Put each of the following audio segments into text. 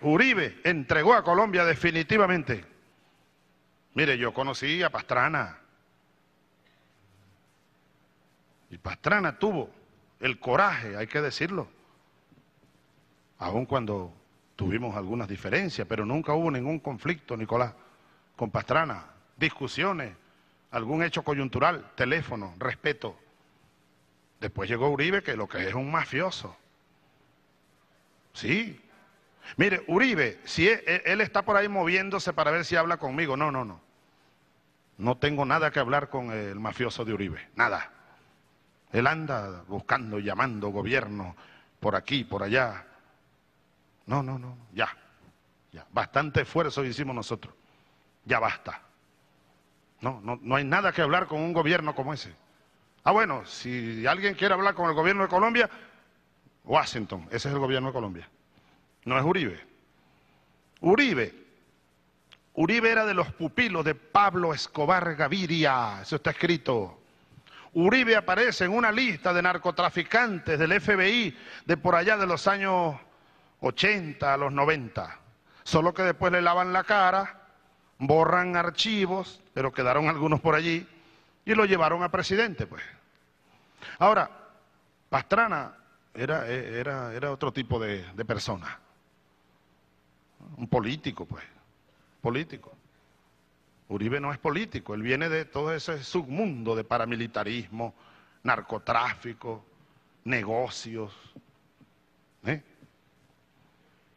Uribe entregó a Colombia definitivamente. Mire, yo conocí a Pastrana. Y Pastrana tuvo el coraje, hay que decirlo, aun cuando tuvimos algunas diferencias, pero nunca hubo ningún conflicto, Nicolás, con Pastrana, discusiones, algún hecho coyuntural, teléfono, respeto. Después llegó Uribe, que lo que es un mafioso. Sí, Mire, Uribe, si e, e, él, está por ahí moviéndose para ver si habla conmigo, no, no, no. No tengo nada que hablar con el mafioso de Uribe, nada. Él anda buscando, llamando gobierno por aquí, por allá. No, no, no, ya, ya. Bastante esfuerzo hicimos nosotros. Ya basta. No, no, no hay nada que hablar con un gobierno como ese. Ah, bueno, si alguien quiere hablar con el gobierno de Colombia, Washington, ese es el gobierno de Colombia. No es Uribe. Uribe. Uribe era de los pupilos de Pablo Escobar Gaviria. Eso está escrito. Uribe aparece en una lista de narcotraficantes del FBI de por allá de los años 80 a los 90. Solo que después le lavan la cara, borran archivos, pero quedaron algunos por allí, y lo llevaron a presidente, pues. Ahora, Pastrana era, eh, era, otro tipo de, de persona un político, pues, político. Uribe no es político, él viene de todo ese submundo de paramilitarismo, narcotráfico, negocios, ¿eh?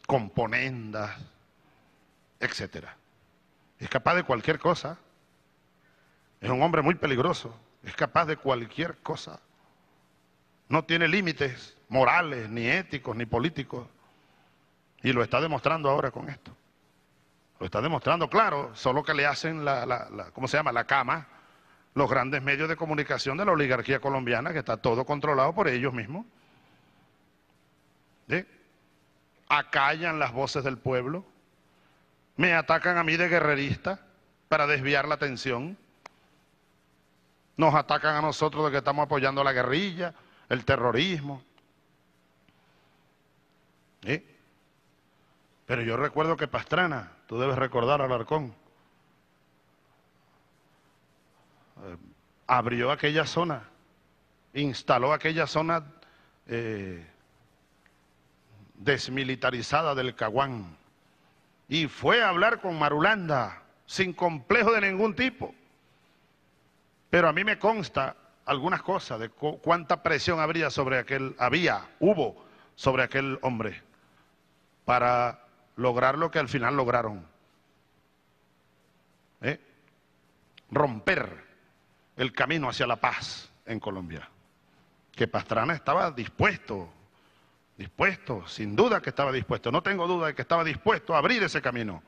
componendas, etc. Es capaz de cualquier cosa. Es un hombre muy peligroso, es capaz de cualquier cosa. No tiene límites morales, ni éticos, ni políticos. Y lo está demostrando ahora con esto. Lo está demostrando, claro, solo que le hacen la, ¿cómo se llama? La cama, los grandes medios de comunicación de la oligarquía colombiana, que está todo controlado por ellos mismos. Acallan las voces del pueblo, me atacan a mí de guerrerista para desviar la atención, nos atacan a nosotros de que estamos apoyando la guerrilla, el terrorismo. ¿Sí? Pero yo recuerdo que Pastrana, tú debes recordar al Alarcón, eh, abrió aquella zona, instaló aquella zona eh, desmilitarizada del Caguán y fue a hablar con Marulanda sin complejo de ningún tipo. Pero a mí me consta algunas cosas de cuánta presión habría sobre aquel, había, hubo sobre aquel hombre para lograr lo que al final lograron. ¿Eh? Romper el camino hacia la paz en Colombia. Que Pastrana estaba dispuesto, dispuesto, sin duda que estaba dispuesto, no tengo duda de que estaba dispuesto a abrir ese camino.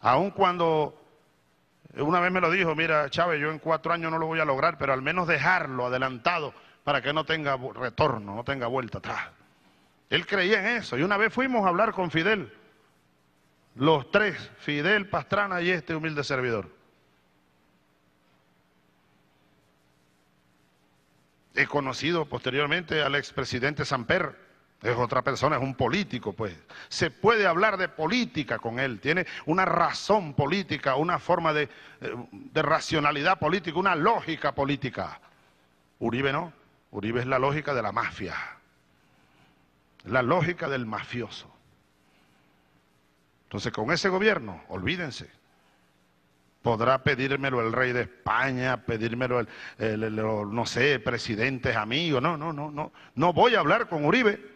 Aun cuando eh, una vez me lo dijo, mira Chávez, yo en cuatro años no lo voy a lograr, pero al menos dejarlo adelantado para que no tenga retorno, no tenga vuelta atrás. Él creía en eso. Y una vez fuimos a hablar con Fidel los tres, Fidel, Pastrana y este humilde servidor. He conocido posteriormente al expresidente Samper, es otra persona, es un político, pues. Se puede hablar de política con él, tiene una razón política, una forma de, eh, de racionalidad política, una lógica política. Uribe no, Uribe es la lógica de la mafia, la lógica del mafioso. Entonces, con ese gobierno, olvídense. Podrá pedírmelo el rey de España, pedírmelo el, no sé, presidentes amigos. No, no, no, no. No voy a hablar con Uribe.